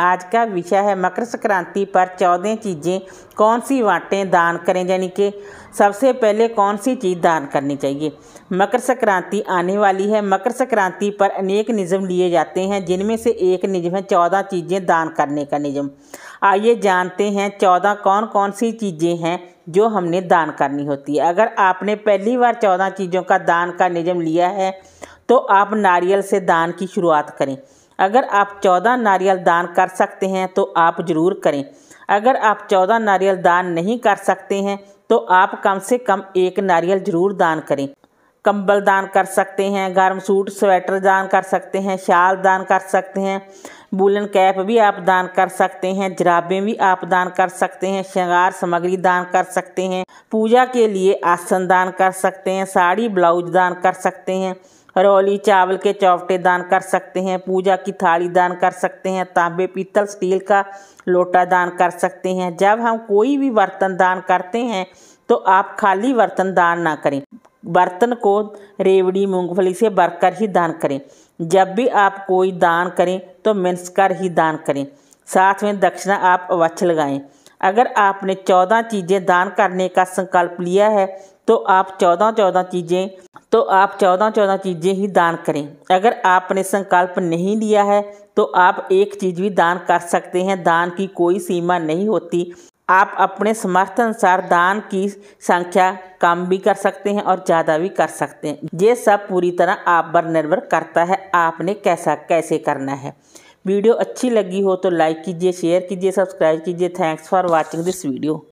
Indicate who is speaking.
Speaker 1: आज का विषय है मकर संक्रांति पर चौदह चीज़ें कौन सी बाटें दान करें यानी कि सबसे पहले कौन सी चीज़ दान करनी चाहिए मकर संक्रांति आने वाली है मकर संक्रांति पर अनेक निज़म लिए जाते हैं जिनमें से एक निज़म है चौदह चीज़ें दान करने का निज़म आइए जानते हैं चौदह कौन कौन सी चीज़ें हैं जो हमने दान करनी होती है अगर आपने पहली बार चौदह चीज़ों का दान का निज़म लिया है तो आप नारियल से दान की शुरुआत करें अगर आप चौदह नारियल दान कर सकते हैं तो आप ज़रूर करें अगर आप चौदह नारियल दान नहीं कर सकते हैं तो आप कम से कम एक नारियल ज़रूर दान करें कंबल दान कर सकते हैं गर्म सूट स्वेटर दान कर सकते हैं शाल दान कर सकते हैं बुलन कैप भी आप दान कर सकते हैं जराबें भी आप दान कर सकते हैं श्रृंगार सामग्री दान कर सकते हैं पूजा के लिए आसन दान कर सकते हैं साड़ी ब्लाउज दान कर सकते हैं रौली चावल के चौपटे दान कर सकते हैं पूजा की थाली दान कर सकते हैं तांबे पीतल स्टील का लोटा दान कर सकते हैं जब हम कोई भी बर्तन दान करते हैं तो आप खाली बर्तन दान ना करें बर्तन को रेवड़ी मूंगफली से भरकर ही दान करें जब भी आप कोई दान करें तो मिन्स कर ही दान करें साथ में दक्षिणा आप अवश्य लगाएं अगर आपने चौदह चीज़ें दान करने का संकल्प लिया है तो आप चौदह चौदह चीज़ें तो आप चौदह चौदह चीज़ें ही दान करें अगर आपने संकल्प नहीं लिया है तो आप एक चीज़ भी दान कर सकते हैं दान की कोई सीमा नहीं होती आप अपने समर्थ अनुसार दान की संख्या कम भी कर सकते हैं और ज़्यादा भी कर सकते हैं ये सब पूरी तरह आप पर निर्भर करता है आपने कैसा कैसे करना है वीडियो अच्छी लगी हो तो लाइक कीजिए शेयर कीजिए सब्सक्राइब कीजिए thanks for watching this video